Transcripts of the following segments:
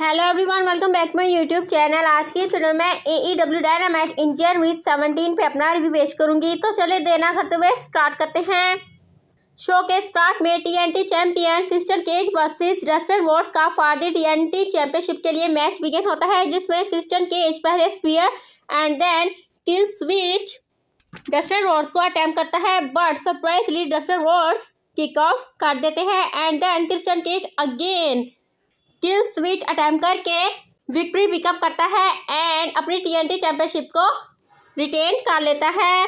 hello everyone welcome back my YouTube channel आज की video में ए ई डब्ल्यू डायनामाइट इंजियन विथ सेवनटीन पे अपना रिव्यू पेश करूंगी तो चले देना करते हुए स्टार्ट करते हैं शो के स्टार्ट में TNT champion Christian Cage versus Dustin Rhodes का फार्दी टीएनटी चैंपियनशिप के लिए मैच बिगेन होता है जिसमें क्रिस्टन केज पहले spear and then kill switch Dustin Rhodes को अटैम्प करता है but surprisingly Dustin Rhodes kick off कर देते हैं and then Christian Cage again kill switch attempt करके विक्ट्री पिकअप करता है एंड अपनी टी एन टी चैंपियनशिप को रिटेन कर लेता है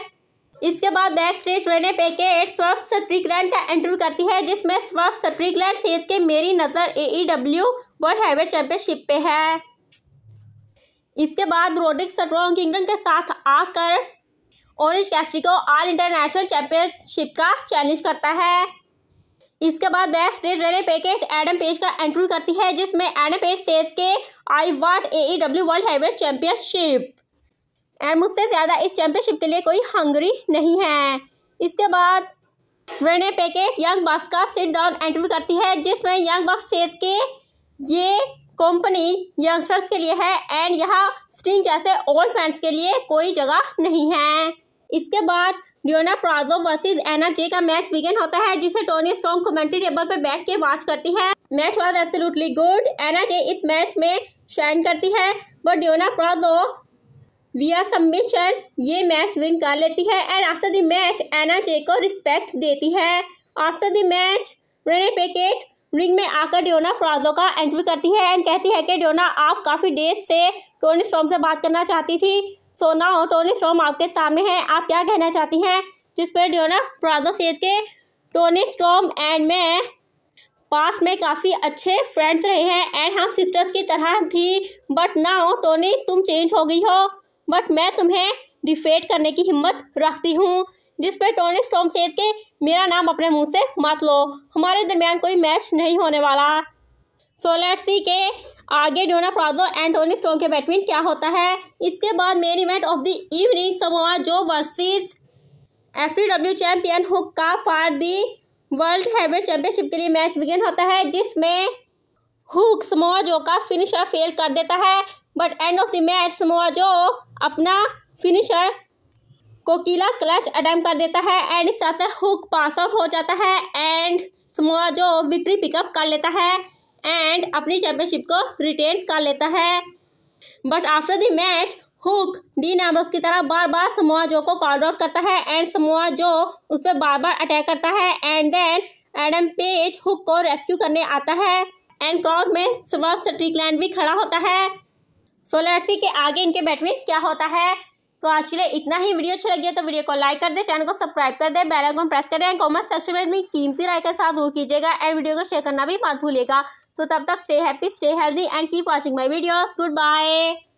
इसके बाद next stage Renee Paquette Swerve Strickland का एंट्री करती है जिसमें स्वर्फ सप्रिग्लैंड से के मेरी नज़र A W world heavyweight championship पे है इसके बाद रोडिक सट्रॉन्ग किंगडम के साथ आकर ऑरेंज कैफ्टी को ऑल इंटरनेशनल चैंपियनशिप का चैलेंज करता है इसके बाद best day Renee Paquette Adam Page का एंट्री करती है जिसमें एडम पेज सेज के I want A W world heavyweight championship and मुझसे ज़्यादा इस चैंपियनशिप के लिए कोई हंगरी नहीं है इसके बाद रेने पैकेट यंग बक्स का सिट डाउन एंट्री करती है जिसमें यंग बक्स सेज के ये कंपनी यंगस्टर्स के लिए है एंड यहाँ स्टिंग जैसे ओल्ड फैंस के लिए कोई जगह नहीं है इसके बाद लियोना प्राजो वर्सेज एना जे का मैच बिगेन होता है जिसे टोनी स्ट्रॉन्ग कमेंट्री टेबल पर बैठ के वॉच करती है match was absolutely good Anna Jay इस मैच में शाइन करती है बट डियोना प्राजो विया सबमिशन ये मैच विन कर लेती है and after the match Anna Jay को रिस्पेक्ट देती है after the match Renee Paquette ring में आकर डियोना प्राजो का एंट्री करती है एंड कहती है कि डियोना आप काफ़ी डेज से टोनी स्ट्रॉन्ग से बात करना चाहती थी सो नाउ टोनी स्टॉम आपके सामने है आप क्या कहना चाहती हैं जिस पर जो ना प्राजा सेज के टोनी स्टॉम एंड मैं पास में काफ़ी अच्छे फ्रेंड्स रहे हैं एंड हम सिस्टर्स की तरह थी बट नाउ टोनी तुम चेंज हो गई हो बट मैं तुम्हें डिफेट करने की हिम्मत रखती हूँ जिस पर टोनी स्टॉम सेज के मेरा नाम अपने मुंह से मत लो हमारे दरमियान कोई मैच नहीं होने वाला सो लेट्स सी के आगे Deonna Purrazzo and Toni Storm के बैटमिन क्या होता है इसके बाद main event of the evening Samoa Joe versus F champion Hook का for the world heavy championship के लिए मैच बिगिन होता है जिसमें हुक समोआ जो का फिनिशर फेल कर देता है but end of the match Samoa Joe अपना फिनिशर कोकीला क्लच अटैम कर देता है एंड इस तरह से हुक पास आउट हो जाता है and Samoa Joe victory pick up कर लेता है एंड अपनी चैंपियनशिप को रिटेन कर लेता है but after the match Hook डी नैम्बर्स की तरह बार बार समोआ जो को कॉल आउट करता है एंड समोआ जो उस पर बार बार अटैक करता है and then Adam Page Hook को रेस्क्यू करने आता है एंड क्राउड में स्ट्रिकलैंड भी खड़ा होता है सो लेट्स के आगे इनके बैटमिन क्या होता है तो आज के लिए इतना ही वीडियो अच्छा लगे तो वीडियो को लाइक कर दे चैनल को सब्सक्राइब कर दे बेल आइकन प्रेस करें एंड कमेंट सेक्शन में कीमती राय के साथ वो कीजिएगा एंड वीडियो को शेयर करना भी मत भूलिएगा तो तब तक stay happy stay healthy and keep watching my videos good bye